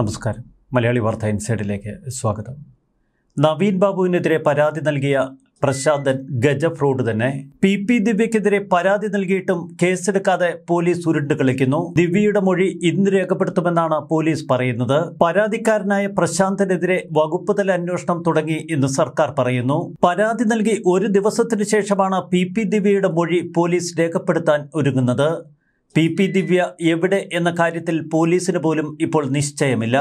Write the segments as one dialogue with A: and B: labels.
A: നമസ്കാരം മലയാളി വാർത്ത ഇൻസൈഡിലേക്ക് സ്വാഗതം നവീൻ ബാബുവിനെതിരെ പരാതി നൽകിയ പ്രശാന്തൻ ഗജ ഫ്രോഡ് തന്നെ പി പി ദിവ്യക്കെതിരെ പരാതി നൽകിയിട്ടും കേസെടുക്കാതെ പോലീസ് ഉരുണ്ടു കളിക്കുന്നു ദിവ്യയുടെ മൊഴി ഇന്ന് രേഖപ്പെടുത്തുമെന്നാണ് പോലീസ് പറയുന്നത് പരാതിക്കാരനായ പ്രശാന്തനെതിരെ വകുപ്പ് തല അന്വേഷണം തുടങ്ങി എന്ന് സർക്കാർ പറയുന്നു പരാതി നൽകി ഒരു ദിവസത്തിനു ശേഷമാണ് പി പി ദിവ്യയുടെ മൊഴി പോലീസ് രേഖപ്പെടുത്താൻ ഒരുങ്ങുന്നത് പി പി ദിവ്യ എവിടെ എന്ന കാര്യത്തിൽ പോലീസിന് പോലും ഇപ്പോൾ നിശ്ചയമില്ല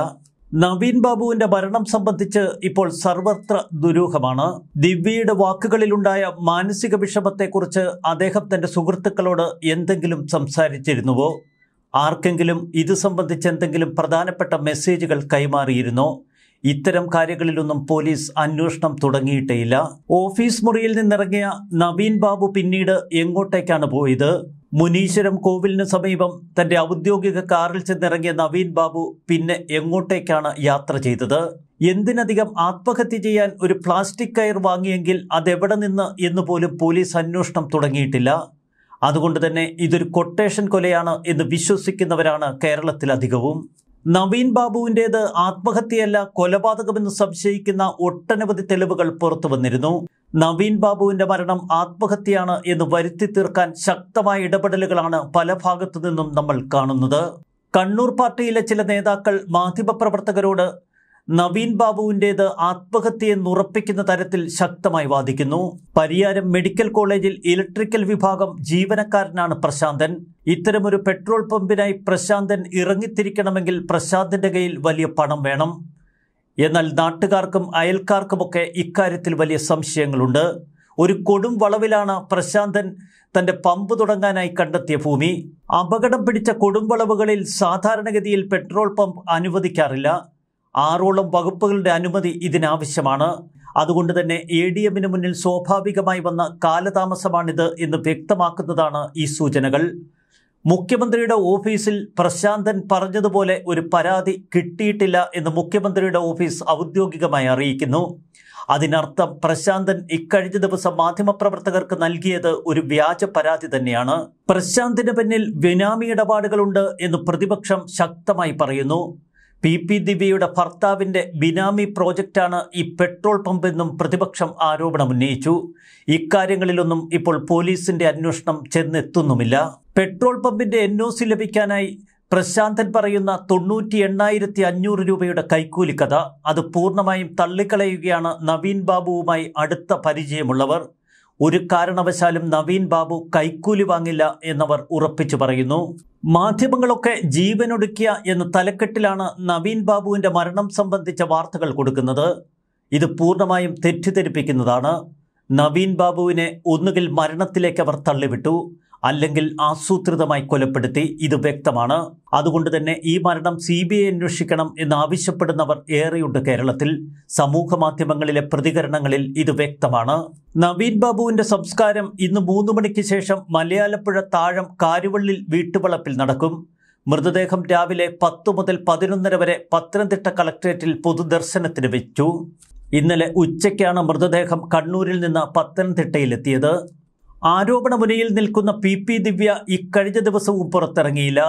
A: നവീൻ ബാബുവിന്റെ മരണം സംബന്ധിച്ച് ഇപ്പോൾ സർവത്ര ദുരൂഹമാണ് ദിവ്യയുടെ വാക്കുകളിലുണ്ടായ മാനസിക വിഷമത്തെക്കുറിച്ച് അദ്ദേഹം തന്റെ സുഹൃത്തുക്കളോട് എന്തെങ്കിലും സംസാരിച്ചിരുന്നുവോ ആർക്കെങ്കിലും ഇത് സംബന്ധിച്ച് എന്തെങ്കിലും പ്രധാനപ്പെട്ട മെസ്സേജുകൾ കൈമാറിയിരുന്നോ ഇത്തരം കാര്യങ്ങളിലൊന്നും പോലീസ് അന്വേഷണം തുടങ്ങിയിട്ടേയില്ല ഓഫീസ് മുറിയിൽ നിന്നിറങ്ങിയ നവീൻ ബാബു പിന്നീട് എങ്ങോട്ടേക്കാണ് പോയത് മുനീശ്വരം കോവിലിന് സമീപം തന്റെ ഔദ്യോഗിക കാറിൽ ചെന്നിറങ്ങിയ നവീൻ ബാബു പിന്നെ എങ്ങോട്ടേക്കാണ് യാത്ര ചെയ്തത് എന്തിനധികം ആത്മഹത്യ ചെയ്യാൻ ഒരു പ്ലാസ്റ്റിക് കയർ വാങ്ങിയെങ്കിൽ അതെവിടെ നിന്ന് എന്ന് പോലും പോലീസ് അന്വേഷണം തുടങ്ങിയിട്ടില്ല അതുകൊണ്ട് തന്നെ ഇതൊരു കൊട്ടേഷൻ കൊലയാണ് എന്ന് വിശ്വസിക്കുന്നവരാണ് കേരളത്തിലധികവും നവീൻ ബാബുവിൻ്റേത് ആത്മഹത്യയല്ല കൊലപാതകമെന്ന് സംശയിക്കുന്ന ഒട്ടനവധി തെളിവുകൾ പുറത്തു വന്നിരുന്നു നവീൻ ബാബുവിന്റെ മരണം ആത്മഹത്യയാണ് എന്ന് വരുത്തി തീർക്കാൻ ശക്തമായ ഇടപെടലുകളാണ് പല ഭാഗത്തു നിന്നും നമ്മൾ കാണുന്നത് കണ്ണൂർ പാർട്ടിയിലെ ചില നേതാക്കൾ മാധ്യമപ്രവർത്തകരോട് നവീൻ ബാബുവിൻ്റേത് ആത്മഹത്യയെന്നുറപ്പിക്കുന്ന തരത്തിൽ ശക്തമായി വാദിക്കുന്നു പരിയാരം മെഡിക്കൽ കോളേജിൽ ഇലക്ട്രിക്കൽ വിഭാഗം ജീവനക്കാരനാണ് പ്രശാന്തൻ ഇത്തരമൊരു പെട്രോൾ പമ്പിനായി പ്രശാന്തൻ ഇറങ്ങിത്തിരിക്കണമെങ്കിൽ പ്രശാന്തിൻ്റെ കയ്യിൽ വലിയ പണം വേണം എന്നാൽ നാട്ടുകാർക്കും അയൽക്കാർക്കുമൊക്കെ ഇക്കാര്യത്തിൽ വലിയ സംശയങ്ങളുണ്ട് ഒരു കൊടും വളവിലാണ് പ്രശാന്തൻ തന്റെ പമ്പ് തുടങ്ങാനായി കണ്ടെത്തിയ ഭൂമി അപകടം പിടിച്ച കൊടും സാധാരണഗതിയിൽ പെട്രോൾ പമ്പ് അനുവദിക്കാറില്ല ആറോളം വകുപ്പുകളുടെ അനുമതി ഇതിനാവശ്യമാണ് അതുകൊണ്ട് തന്നെ എ ഡി എമ്മിന് മുന്നിൽ സ്വാഭാവികമായി വന്ന കാലതാമസമാണിത് എന്ന് വ്യക്തമാക്കുന്നതാണ് ഈ സൂചനകൾ മുഖ്യമന്ത്രിയുടെ ഓഫീസിൽ പ്രശാന്തൻ പറഞ്ഞതുപോലെ ഒരു പരാതി കിട്ടിയിട്ടില്ല എന്ന് മുഖ്യമന്ത്രിയുടെ ഓഫീസ് ഔദ്യോഗികമായി അറിയിക്കുന്നു അതിനർത്ഥം പ്രശാന്തൻ ഇക്കഴിഞ്ഞ ദിവസം മാധ്യമപ്രവർത്തകർക്ക് നൽകിയത് ഒരു വ്യാജ പരാതി തന്നെയാണ് പ്രശാന്തിന് പിന്നിൽ ബിനാമി ഇടപാടുകളുണ്ട് എന്ന് പ്രതിപക്ഷം ശക്തമായി പറയുന്നു പി പി ദിവ്യയുടെ ഭർത്താവിൻ്റെ ബിനാമി പ്രോജക്റ്റാണ് ഈ പെട്രോൾ പമ്പെന്നും പ്രതിപക്ഷം ആരോപണം ഉന്നയിച്ചു ഇക്കാര്യങ്ങളിലൊന്നും ഇപ്പോൾ പോലീസിന്റെ അന്വേഷണം ചെന്നെത്തുന്നുമില്ല പെട്രോൾ പമ്പിന്റെ എൻ ഒ സി ലഭിക്കാനായി പ്രശാന്തൻ പറയുന്ന തൊണ്ണൂറ്റി എണ്ണായിരത്തി അഞ്ഞൂറ് രൂപയുടെ കൈക്കൂലി അത് പൂർണ്ണമായും തള്ളിക്കളയുകയാണ് നവീൻ ബാബുവുമായി അടുത്ത പരിചയമുള്ളവർ ഒരു കാരണവശാലും നവീൻ ബാബു കൈക്കൂലി വാങ്ങില്ല എന്നവർ ഉറപ്പിച്ചു പറയുന്നു മാധ്യമങ്ങളൊക്കെ ജീവനൊടുക്കിയ എന്ന തലക്കെട്ടിലാണ് നവീൻ ബാബുവിൻ്റെ മരണം സംബന്ധിച്ച വാർത്തകൾ കൊടുക്കുന്നത് ഇത് പൂർണ്ണമായും തെറ്റിദ്ധരിപ്പിക്കുന്നതാണ് നവീൻ ബാബുവിനെ ഒന്നുകിൽ മരണത്തിലേക്ക് അവർ തള്ളിവിട്ടു അല്ലെങ്കിൽ ആസൂത്രിതമായി കൊലപ്പെടുത്തി ഇത് വ്യക്തമാണ് അതുകൊണ്ട് തന്നെ ഈ മരണം സി ബി ഐ അന്വേഷിക്കണം എന്നാവശ്യപ്പെടുന്നവർ ഏറെയുണ്ട് കേരളത്തിൽ സമൂഹ മാധ്യമങ്ങളിലെ പ്രതികരണങ്ങളിൽ ഇത് വ്യക്തമാണ് നവീൻ ബാബുവിന്റെ സംസ്കാരം ഇന്ന് മൂന്ന് മണിക്ക് ശേഷം മലയാലപ്പുഴ താഴം കാരുവള്ളിൽ വീട്ടുവളപ്പിൽ നടക്കും മൃതദേഹം രാവിലെ പത്തു മുതൽ പതിനൊന്നര വരെ പത്തനംതിട്ട കളക്ടറേറ്റിൽ പൊതുദർശനത്തിന് വെച്ചു ഇന്നലെ ഉച്ചയ്ക്കാണ് മൃതദേഹം കണ്ണൂരിൽ നിന്ന് പത്തനംതിട്ടയിലെത്തിയത് ആരോപണ മുനയിൽ നിൽക്കുന്ന പി പി ദിവ്യ ഇക്കഴിഞ്ഞ ദിവസവും പുറത്തിറങ്ങിയില്ല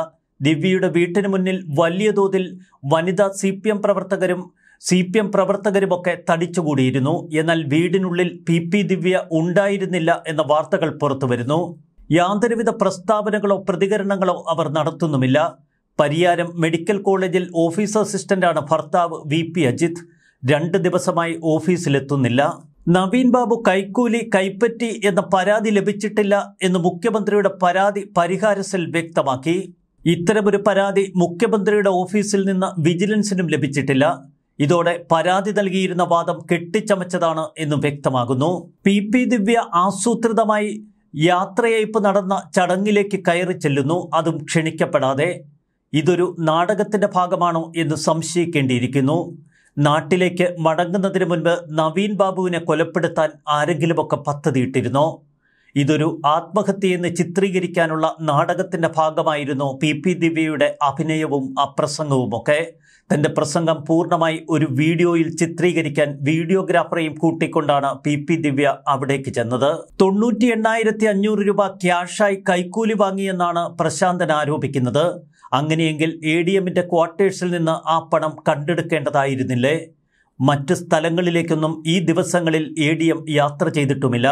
A: ദിവ്യയുടെ വീട്ടിന് മുന്നിൽ വലിയ തോതിൽ വനിതാ സി പി എം പ്രവർത്തകരും സി പി എം പ്രവർത്തകരുമൊക്കെ തടിച്ചുകൂടിയിരുന്നു എന്നാൽ വീടിനുള്ളിൽ പി പി ദിവ്യ ഉണ്ടായിരുന്നില്ല എന്ന വാർത്തകൾ പുറത്തുവരുന്നു യാതൊരുവിധ പ്രസ്താവനകളോ പ്രതികരണങ്ങളോ അവർ നടത്തുന്നുമില്ല പരിയാരം മെഡിക്കൽ കോളേജിൽ ഓഫീസ് അസിസ്റ്റന്റാണ് ഭർത്താവ് വി പി അജിത് രണ്ട് ദിവസമായി ഓഫീസിലെത്തുന്നില്ല നവീൻ ബാബു കൈക്കൂലി കൈപ്പറ്റി എന്ന പരാതി ലഭിച്ചിട്ടില്ല എന്ന് മുഖ്യമന്ത്രിയുടെ പരാതി പരിഹാര സെൽ വ്യക്തമാക്കി ഇത്തരമൊരു പരാതി മുഖ്യമന്ത്രിയുടെ ഓഫീസിൽ നിന്ന് വിജിലൻസിനും ലഭിച്ചിട്ടില്ല ഇതോടെ പരാതി നൽകിയിരുന്ന വാദം കെട്ടിച്ചമച്ചതാണ് എന്നും വ്യക്തമാകുന്നു പി പി ദിവ്യ ആസൂത്രിതമായി യാത്രയയപ്പ് നടന്ന ചടങ്ങിലേക്ക് കയറി ചെല്ലുന്നു അതും ക്ഷണിക്കപ്പെടാതെ ഇതൊരു നാടകത്തിന്റെ ഭാഗമാണോ എന്ന് സംശയിക്കേണ്ടിയിരിക്കുന്നു നാട്ടിലേക്ക് മടങ്ങുന്നതിന് മുൻപ് നവീൻ ബാബുവിനെ കൊലപ്പെടുത്താൻ ആരെങ്കിലുമൊക്കെ പദ്ധതിയിട്ടിരുന്നോ ഇതൊരു ആത്മഹത്യയെന്ന് ചിത്രീകരിക്കാനുള്ള നാടകത്തിന്റെ ഭാഗമായിരുന്നു പി പി ദിവ്യയുടെ അഭിനയവും അപ്രസംഗവുമൊക്കെ തന്റെ പ്രസംഗം പൂർണ്ണമായി ഒരു വീഡിയോയിൽ ചിത്രീകരിക്കാൻ വീഡിയോഗ്രാഫറെയും കൂട്ടിക്കൊണ്ടാണ് പി പി ദിവ്യ അവിടേക്ക് ചെന്നത് തൊണ്ണൂറ്റി എണ്ണായിരത്തി അഞ്ഞൂറ് രൂപ ക്യാഷായി കൈക്കൂലി വാങ്ങിയെന്നാണ് പ്രശാന്തൻ ആരോപിക്കുന്നത് അങ്ങനെയെങ്കിൽ എ ഡി എമ്മിന്റെ ക്വാർട്ടേഴ്സിൽ നിന്ന് ആ പണം കണ്ടെടുക്കേണ്ടതായിരുന്നില്ലേ മറ്റ് സ്ഥലങ്ങളിലേക്കൊന്നും ഈ ദിവസങ്ങളിൽ എ ഡി എം യാത്ര ചെയ്തിട്ടുമില്ല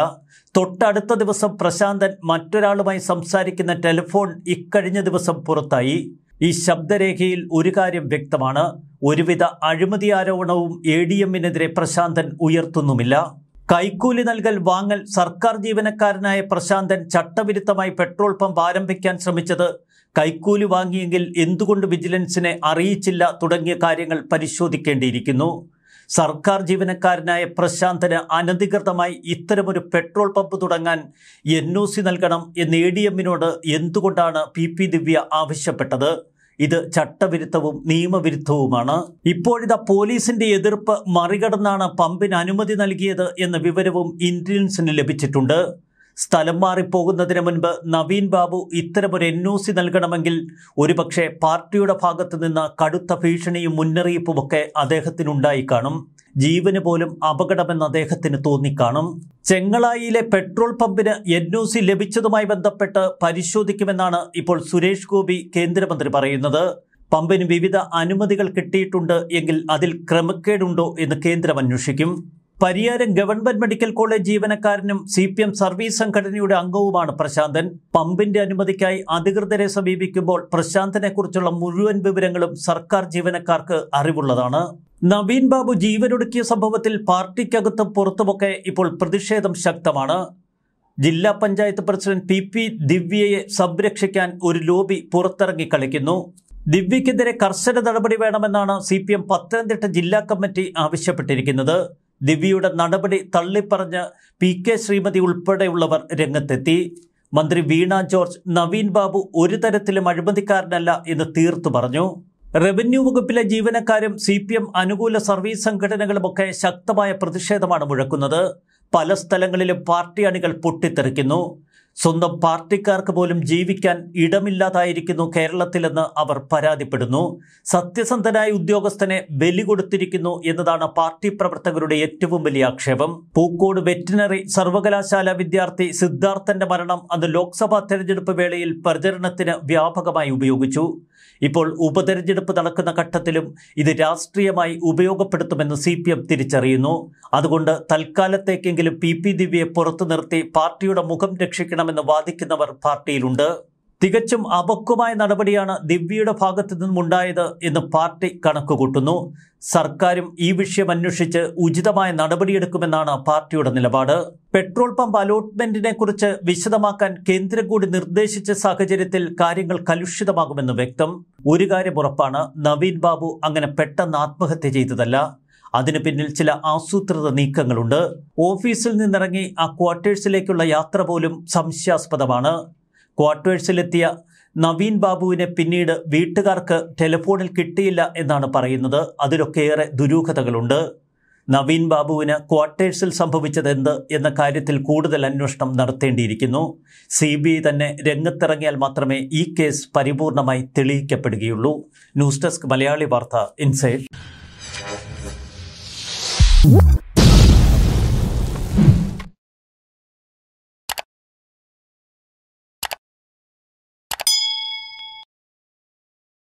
A: തൊട്ടടുത്ത ദിവസം പ്രശാന്തൻ മറ്റൊരാളുമായി സംസാരിക്കുന്ന ടെലിഫോൺ ഇക്കഴിഞ്ഞ ദിവസം പുറത്തായി ഈ ശബ്ദരേഖയിൽ ഒരു കാര്യം വ്യക്തമാണ് ഒരുവിധ അഴിമതി ആരോപണവും എ ഡി എമ്മിനെതിരെ പ്രശാന്തൻ ഉയർത്തുന്നുമില്ല കൈക്കൂലി നൽകൽ വാങ്ങൽ സർക്കാർ ജീവനക്കാരനായ പ്രശാന്തൻ ചട്ടവിരുദ്ധമായി പെട്രോൾ പമ്പ് ആരംഭിക്കാൻ ശ്രമിച്ചത് കൈക്കൂലി വാങ്ങിയെങ്കിൽ എന്തുകൊണ്ട് വിജിലൻസിനെ അറിയിച്ചില്ല തുടങ്ങിയ കാര്യങ്ങൾ പരിശോധിക്കേണ്ടിയിരിക്കുന്നു സർക്കാർ ജീവനക്കാരനായ പ്രശാന്തന് അനധികൃതമായി ഇത്തരമൊരു പെട്രോൾ പമ്പ് തുടങ്ങാൻ എൻ ഒ സി നൽകണം എന്ന് എ ഡി എമ്മിനോട് എന്തുകൊണ്ടാണ് പി പി ദിവ്യ ആവശ്യപ്പെട്ടത് ഇത് ചട്ടവിരുദ്ധവും നിയമവിരുദ്ധവുമാണ് ഇപ്പോഴിതാ പോലീസിന്റെ എതിർപ്പ് മറികടന്നാണ് പമ്പിന് അനുമതി നൽകിയത് എന്ന വിവരവും ഇന്റലിജൻസിന് ലഭിച്ചിട്ടുണ്ട് സ്ഥലം മാറിപ്പോകുന്നതിന് മുൻപ് നവീൻ ബാബു ഇത്തരമൊരു എൻ ഒ സി നൽകണമെങ്കിൽ ഒരുപക്ഷെ പാർട്ടിയുടെ ഭാഗത്തു നിന്ന് കടുത്ത ഭീഷണിയും മുന്നറിയിപ്പുമൊക്കെ അദ്ദേഹത്തിനുണ്ടായി കാണും ജീവന് പോലും അപകടമെന്ന് അദ്ദേഹത്തിന് തോന്നിക്കാണും ചെങ്ങളായിലെ പെട്രോൾ പമ്പിന് എൻ ഒ സി ലഭിച്ചതുമായി ബന്ധപ്പെട്ട് പരിശോധിക്കുമെന്നാണ് ഇപ്പോൾ സുരേഷ് ഗോപി കേന്ദ്രമന്ത്രി പറയുന്നത് പമ്പിന് വിവിധ അനുമതികൾ കിട്ടിയിട്ടുണ്ട് എങ്കിൽ അതിൽ ക്രമക്കേടുണ്ടോ എന്ന് കേന്ദ്രം അന്വേഷിക്കും പരിയാരം ഗവൺമെന്റ് മെഡിക്കൽ കോളേജ് ജീവനക്കാരനും സി പി എം സർവീസ് സംഘടനയുടെ അംഗവുമാണ് പ്രശാന്തൻ പമ്പിന്റെ അനുമതിക്കായി അധികൃതരെ സമീപിക്കുമ്പോൾ പ്രശാന്തനെ കുറിച്ചുള്ള മുഴുവൻ വിവരങ്ങളും സർക്കാർ ജീവനക്കാർക്ക് അറിവുള്ളതാണ് നവീൻ ബാബു ജീവനൊടുക്കിയ സംഭവത്തിൽ പാർട്ടിക്കകത്തും പുറത്തുമൊക്കെ ഇപ്പോൾ പ്രതിഷേധം ശക്തമാണ് ജില്ലാ പഞ്ചായത്ത് പ്രസിഡന്റ് പി പി ദിവ്യയെ സംരക്ഷിക്കാൻ ഒരു ലോബി പുറത്തിറങ്ങി കളിക്കുന്നു ദിവ്യക്കെതിരെ കർശന നടപടി വേണമെന്നാണ് സി പി എം പത്തനംതിട്ട ജില്ലാ കമ്മിറ്റി ആവശ്യപ്പെട്ടിരിക്കുന്നത് ദിവ്യയുടെ നടപടി തള്ളിപ്പറഞ്ഞ് പി കെ ശ്രീമതി ഉൾപ്പെടെയുള്ളവർ രംഗത്തെത്തി മന്ത്രി വീണ ജോർജ് നവീൻ ബാബു ഒരു തരത്തിലും അഴിമതിക്കാരനല്ല എന്ന് തീർത്തു പറഞ്ഞു റവന്യൂ വകുപ്പിലെ ജീവനക്കാരും സി പി എം അനുകൂല സർവീസ് സംഘടനകളുമൊക്കെ ശക്തമായ പ്രതിഷേധമാണ് മുഴക്കുന്നത് പല സ്ഥലങ്ങളിലും പാർട്ടി അണികൾ പൊട്ടിത്തെറിക്കുന്നു സ്വന്തം പാർട്ടിക്കാർക്ക് പോലും ജീവിക്കാൻ ഇടമില്ലാതായിരിക്കുന്നു കേരളത്തിലെന്ന് അവർ പരാതിപ്പെടുന്നു സത്യസന്ധനായ ഉദ്യോഗസ്ഥനെ ബലി കൊടുത്തിരിക്കുന്നു എന്നതാണ് പാർട്ടി പ്രവർത്തകരുടെ ഏറ്റവും വലിയ ആക്ഷേപം പൂക്കോട് വെറ്റിനറി സർവകലാശാല വിദ്യാർത്ഥി സിദ്ധാർത്ഥന്റെ മരണം അന്ന് ലോക്സഭാ തെരഞ്ഞെടുപ്പ് വേളയിൽ പ്രചരണത്തിന് വ്യാപകമായി ഉപയോഗിച്ചു ഇപ്പോൾ ഉപതെരഞ്ഞെടുപ്പ് നടക്കുന്ന ഘട്ടത്തിലും ഇത് രാഷ്ട്രീയമായി ഉപയോഗപ്പെടുത്തുമെന്ന് സി പി എം തിരിച്ചറിയുന്നു അതുകൊണ്ട് തൽക്കാലത്തേക്കെങ്കിലും പി പി ദിവ്യയെ പുറത്തു നിർത്തി പാർട്ടിയുടെ മുഖം രക്ഷിക്കണം വേണമെന്ന് വാദിക്കുന്നവർ പാർട്ടിയിലുണ്ട് തികച്ചും അപക്വമായ നടപടിയാണ് ദിവ്യയുടെ ഭാഗത്തു നിന്നുമുണ്ടായത് എന്ന് പാർട്ടി കണക്കുകൂട്ടുന്നു സർക്കാരും ഈ വിഷയം അന്വേഷിച്ച് ഉചിതമായ നടപടിയെടുക്കുമെന്നാണ് പാർട്ടിയുടെ നിലപാട് പെട്രോൾ പമ്പ് അലോട്ട്മെന്റിനെ കുറിച്ച് വിശദമാക്കാൻ കേന്ദ്രം കൂടി നിർദ്ദേശിച്ച സാഹചര്യത്തിൽ കാര്യങ്ങൾ കലുഷിതമാകുമെന്ന് വ്യക്തം ഒരു കാര്യം ഉറപ്പാണ് നവീൻ ബാബു അങ്ങനെ പെട്ടെന്ന് ആത്മഹത്യ ചെയ്തതല്ല അതിനു പിന്നിൽ ചില ആസൂത്രിത നീക്കങ്ങളുണ്ട് ഓഫീസിൽ നിന്നിറങ്ങി ആ ക്വാർട്ടേഴ്സിലേക്കുള്ള യാത്ര പോലും സംശയാസ്പദമാണ് ക്വാർട്ടേഴ്സിലെത്തിയ നവീൻ ബാബുവിനെ പിന്നീട് വീട്ടുകാർക്ക് ടെലിഫോണിൽ കിട്ടിയില്ല എന്നാണ് പറയുന്നത് അതിലൊക്കെയേറെ ദുരൂഹതകളുണ്ട് നവീൻ ബാബുവിന് ക്വാർട്ടേഴ്സിൽ സംഭവിച്ചതെന്ത് എന്ന കാര്യത്തിൽ കൂടുതൽ അന്വേഷണം നടത്തേണ്ടിയിരിക്കുന്നു സി ബി തന്നെ രംഗത്തിറങ്ങിയാൽ മാത്രമേ ഈ കേസ് പരിപൂർണമായി തെളിയിക്കപ്പെടുകയുള്ളൂ ന്യൂസ് ഡെസ്ക് മലയാളി വാർത്ത ഇൻസൈറ്റ് Whoop!